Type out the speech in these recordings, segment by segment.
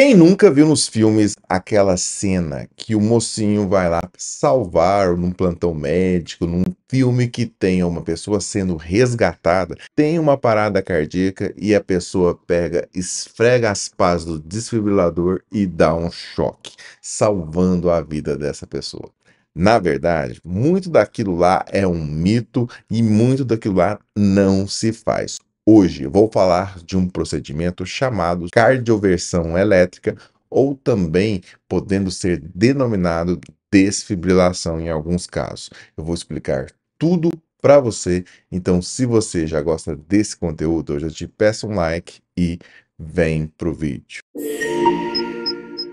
Quem nunca viu nos filmes aquela cena que o mocinho vai lá salvar num plantão médico, num filme que tenha uma pessoa sendo resgatada, tem uma parada cardíaca e a pessoa pega, esfrega as pás do desfibrilador e dá um choque, salvando a vida dessa pessoa. Na verdade, muito daquilo lá é um mito e muito daquilo lá não se faz. Hoje vou falar de um procedimento chamado cardioversão elétrica ou também podendo ser denominado desfibrilação em alguns casos. Eu vou explicar tudo para você. Então, se você já gosta desse conteúdo, eu já te peço um like e vem pro vídeo.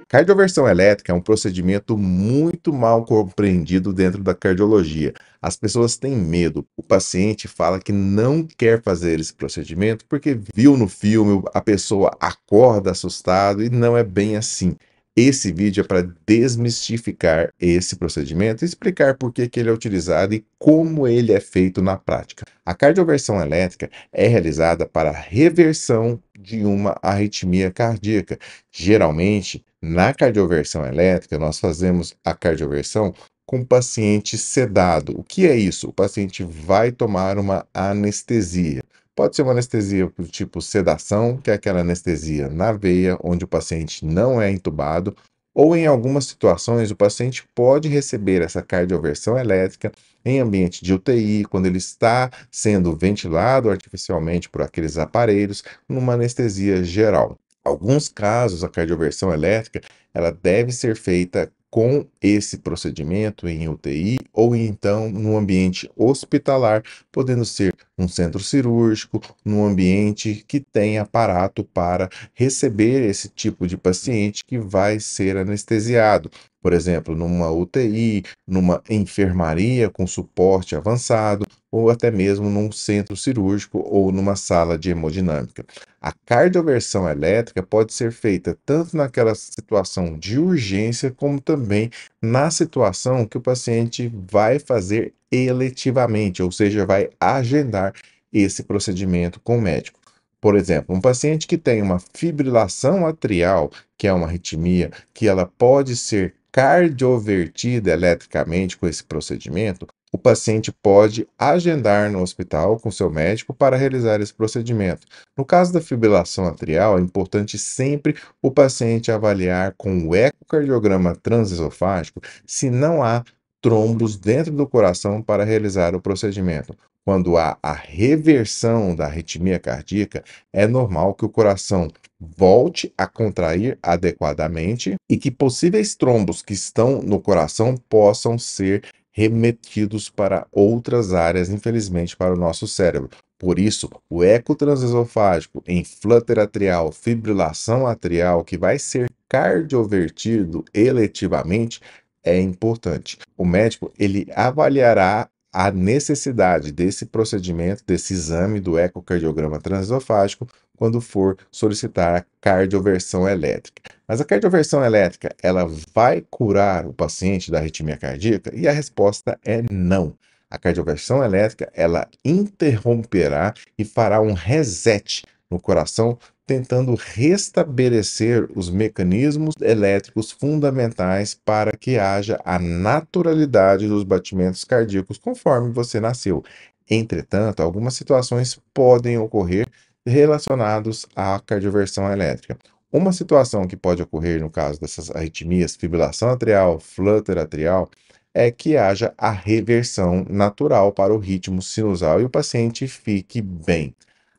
Cardioversão elétrica é um procedimento muito mal compreendido dentro da cardiologia. As pessoas têm medo. O paciente fala que não quer fazer esse procedimento porque viu no filme, a pessoa acorda assustado e não é bem assim. Esse vídeo é para desmistificar esse procedimento e explicar por que, que ele é utilizado e como ele é feito na prática. A cardioversão elétrica é realizada para reversão de uma arritmia cardíaca, geralmente na cardioversão elétrica, nós fazemos a cardioversão com paciente sedado. O que é isso? O paciente vai tomar uma anestesia. Pode ser uma anestesia do tipo sedação, que é aquela anestesia na veia, onde o paciente não é entubado, ou em algumas situações o paciente pode receber essa cardioversão elétrica em ambiente de UTI, quando ele está sendo ventilado artificialmente por aqueles aparelhos, numa anestesia geral alguns casos, a cardioversão elétrica ela deve ser feita com esse procedimento em UTI ou então no ambiente hospitalar, podendo ser um centro cirúrgico, num ambiente que tem aparato para receber esse tipo de paciente que vai ser anestesiado por exemplo, numa UTI, numa enfermaria com suporte avançado, ou até mesmo num centro cirúrgico ou numa sala de hemodinâmica. A cardioversão elétrica pode ser feita tanto naquela situação de urgência, como também na situação que o paciente vai fazer eletivamente, ou seja, vai agendar esse procedimento com o médico. Por exemplo, um paciente que tem uma fibrilação atrial, que é uma arritmia, que ela pode ser cardiovertida eletricamente com esse procedimento, o paciente pode agendar no hospital com seu médico para realizar esse procedimento. No caso da fibrilação atrial, é importante sempre o paciente avaliar com o ecocardiograma transesofágico se não há trombos dentro do coração para realizar o procedimento quando há a reversão da arritmia cardíaca, é normal que o coração volte a contrair adequadamente e que possíveis trombos que estão no coração possam ser remetidos para outras áreas, infelizmente, para o nosso cérebro. Por isso, o eco transesofágico em flutter atrial, fibrilação atrial, que vai ser cardiovertido eletivamente, é importante. O médico ele avaliará a necessidade desse procedimento, desse exame do ecocardiograma transesofágico, quando for solicitar a cardioversão elétrica. Mas a cardioversão elétrica, ela vai curar o paciente da arritmia cardíaca? E a resposta é não. A cardioversão elétrica, ela interromperá e fará um reset no coração tentando restabelecer os mecanismos elétricos fundamentais para que haja a naturalidade dos batimentos cardíacos conforme você nasceu. Entretanto, algumas situações podem ocorrer relacionados à cardioversão elétrica. Uma situação que pode ocorrer no caso dessas arritmias, fibrilação atrial, flutter atrial, é que haja a reversão natural para o ritmo sinusal e o paciente fique bem.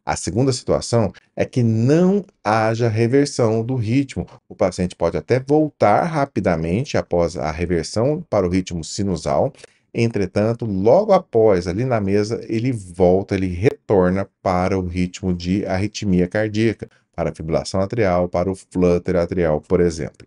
A segunda situação é que não haja reversão do ritmo. O paciente pode até voltar rapidamente após a reversão para o ritmo sinusal. Entretanto, logo após, ali na mesa, ele volta, ele retorna para o ritmo de arritmia cardíaca, para a fibrilação atrial, para o flutter atrial, por exemplo.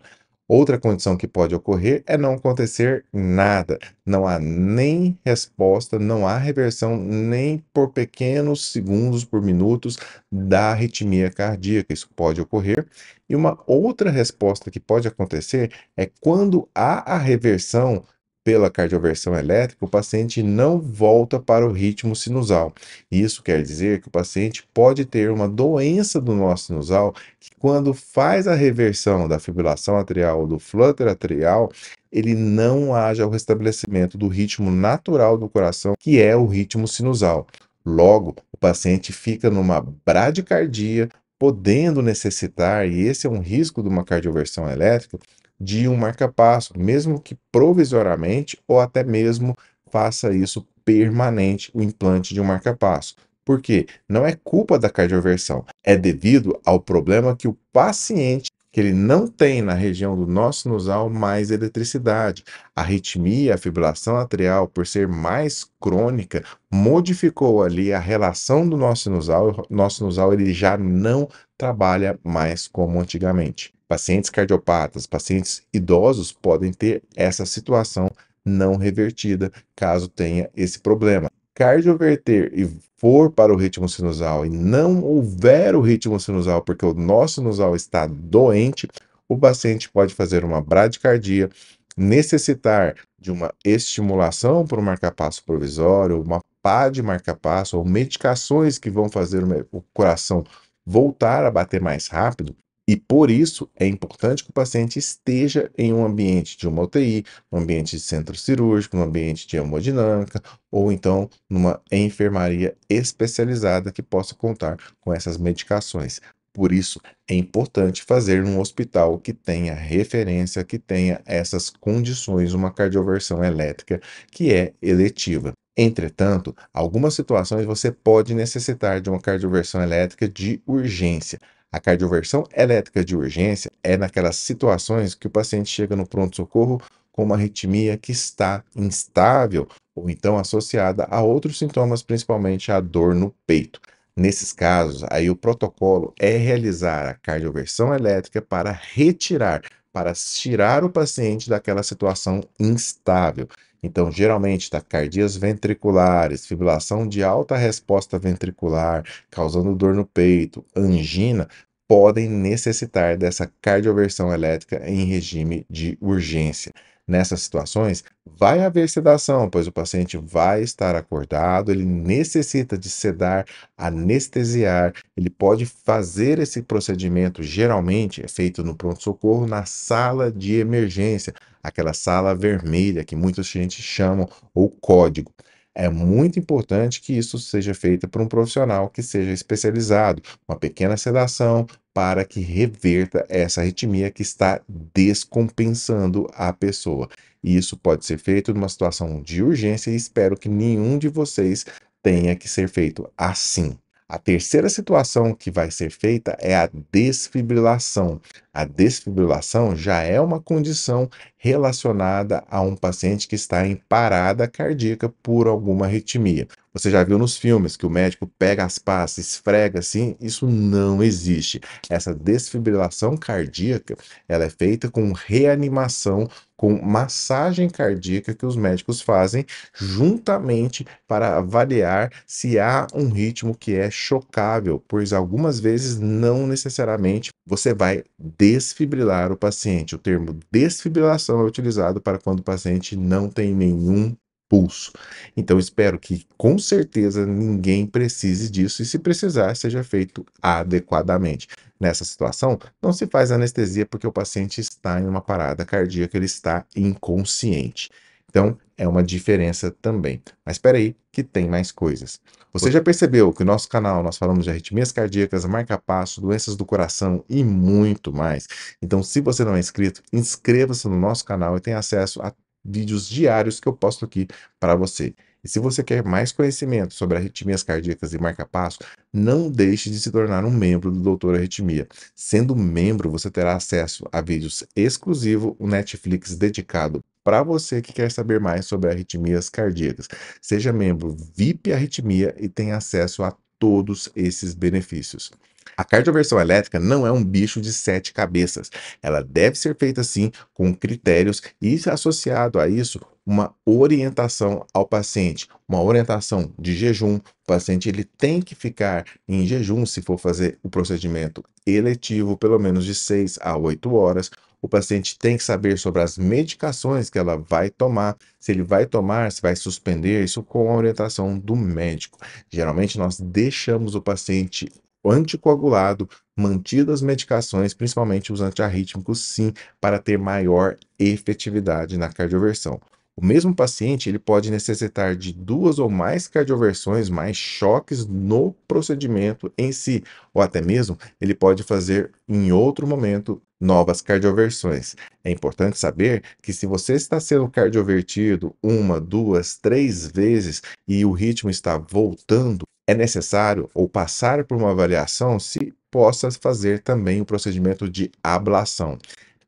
Outra condição que pode ocorrer é não acontecer nada. Não há nem resposta, não há reversão nem por pequenos segundos por minutos da arritmia cardíaca. Isso pode ocorrer. E uma outra resposta que pode acontecer é quando há a reversão pela cardioversão elétrica, o paciente não volta para o ritmo sinusal. Isso quer dizer que o paciente pode ter uma doença do nosso sinusal quando faz a reversão da fibrilação atrial ou do flutter atrial, ele não haja o restabelecimento do ritmo natural do coração, que é o ritmo sinusal. Logo, o paciente fica numa bradicardia, podendo necessitar, e esse é um risco de uma cardioversão elétrica, de um marcapasso, mesmo que provisoriamente ou até mesmo faça isso permanente o implante de um marcapasso. Porque não é culpa da cardioversão, é devido ao problema que o paciente que ele não tem na região do nosso sinusal mais eletricidade. A arritmia, a fibrilação atrial, por ser mais crônica, modificou ali a relação do nosso nasal. O nosso sinusal ele já não trabalha mais como antigamente. Pacientes cardiopatas, pacientes idosos podem ter essa situação não revertida caso tenha esse problema cardioverter e for para o ritmo sinusal e não houver o ritmo sinusal, porque o nosso sinusal está doente, o paciente pode fazer uma bradicardia, necessitar de uma estimulação para o marcapasso provisório, uma pá de marcapasso ou medicações que vão fazer o coração voltar a bater mais rápido e por isso é importante que o paciente esteja em um ambiente de uma UTI, um ambiente de centro cirúrgico, um ambiente de hemodinâmica, ou então numa enfermaria especializada que possa contar com essas medicações. Por isso, é importante fazer num hospital que tenha referência, que tenha essas condições, uma cardioversão elétrica que é eletiva. Entretanto, algumas situações você pode necessitar de uma cardioversão elétrica de urgência. A cardioversão elétrica de urgência é naquelas situações que o paciente chega no pronto-socorro com uma arritmia que está instável ou então associada a outros sintomas, principalmente a dor no peito. Nesses casos, aí o protocolo é realizar a cardioversão elétrica para retirar para tirar o paciente daquela situação instável. Então, geralmente, taquicardias tá ventriculares, fibrilação de alta resposta ventricular, causando dor no peito, angina, podem necessitar dessa cardioversão elétrica em regime de urgência. Nessas situações, vai haver sedação, pois o paciente vai estar acordado, ele necessita de sedar, anestesiar, ele pode fazer esse procedimento, geralmente é feito no pronto-socorro, na sala de emergência, aquela sala vermelha que muitos clientes chamam, ou código. É muito importante que isso seja feito por um profissional que seja especializado. Uma pequena sedação, para que reverta essa arritmia que está descompensando a pessoa. E isso pode ser feito numa situação de urgência e espero que nenhum de vocês tenha que ser feito assim. A terceira situação que vai ser feita é a desfibrilação. A desfibrilação já é uma condição relacionada a um paciente que está em parada cardíaca por alguma arritmia. Você já viu nos filmes que o médico pega as pastas, esfrega assim, isso não existe. Essa desfibrilação cardíaca, ela é feita com reanimação com massagem cardíaca que os médicos fazem juntamente para avaliar se há um ritmo que é chocável, pois algumas vezes não necessariamente você vai de desfibrilar o paciente. O termo desfibrilação é utilizado para quando o paciente não tem nenhum pulso. Então, espero que com certeza ninguém precise disso e, se precisar, seja feito adequadamente. Nessa situação, não se faz anestesia porque o paciente está em uma parada cardíaca, ele está inconsciente. Então, é uma diferença também. Mas espera aí, que tem mais coisas. Você já é. percebeu que no nosso canal nós falamos de arritmias cardíacas, marca-passo, doenças do coração e muito mais. Então, se você não é inscrito, inscreva-se no nosso canal e tenha acesso a vídeos diários que eu posto aqui para você. E se você quer mais conhecimento sobre arritmias cardíacas e marca-passo, não deixe de se tornar um membro do Doutor Arritmia. Sendo membro, você terá acesso a vídeos exclusivos, o Netflix dedicado para você que quer saber mais sobre arritmias cardíacas. Seja membro VIP Arritmia e tenha acesso a todos esses benefícios. A cardioversão elétrica não é um bicho de sete cabeças. Ela deve ser feita sim com critérios e associado a isso uma orientação ao paciente, uma orientação de jejum. O paciente ele tem que ficar em jejum se for fazer o procedimento eletivo, pelo menos de 6 a 8 horas. O paciente tem que saber sobre as medicações que ela vai tomar, se ele vai tomar, se vai suspender, isso com a orientação do médico. Geralmente nós deixamos o paciente anticoagulado, mantido as medicações, principalmente os antiarrítmicos, sim, para ter maior efetividade na cardioversão. O mesmo paciente ele pode necessitar de duas ou mais cardioversões, mais choques no procedimento em si, ou até mesmo ele pode fazer em outro momento novas cardioversões. É importante saber que se você está sendo cardiovertido uma, duas, três vezes e o ritmo está voltando, é necessário ou passar por uma avaliação se possa fazer também o procedimento de ablação.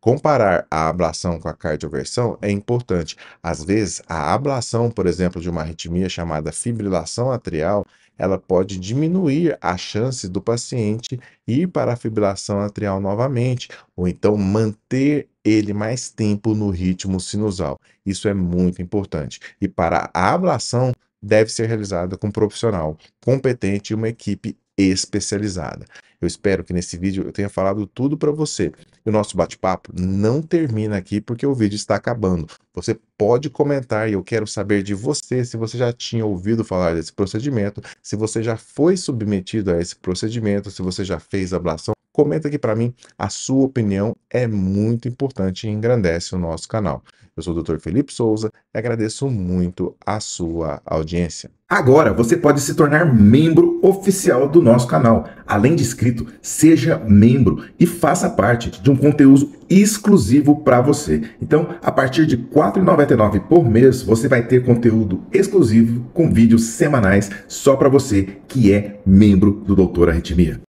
Comparar a ablação com a cardioversão é importante. Às vezes, a ablação, por exemplo, de uma arritmia chamada fibrilação atrial, ela pode diminuir a chance do paciente ir para a fibrilação atrial novamente, ou então manter ele mais tempo no ritmo sinusal. Isso é muito importante. E para a ablação, deve ser realizada com um profissional competente e uma equipe especializada. Eu espero que nesse vídeo eu tenha falado tudo para você. E o nosso bate-papo não termina aqui porque o vídeo está acabando. Você pode comentar e eu quero saber de você se você já tinha ouvido falar desse procedimento, se você já foi submetido a esse procedimento, se você já fez ablação Comenta aqui para mim, a sua opinião é muito importante e engrandece o nosso canal. Eu sou o Dr. Felipe Souza e agradeço muito a sua audiência. Agora você pode se tornar membro oficial do nosso canal. Além de inscrito, seja membro e faça parte de um conteúdo exclusivo para você. Então, a partir de R$ 4,99 por mês, você vai ter conteúdo exclusivo com vídeos semanais só para você que é membro do Doutor Arritmia.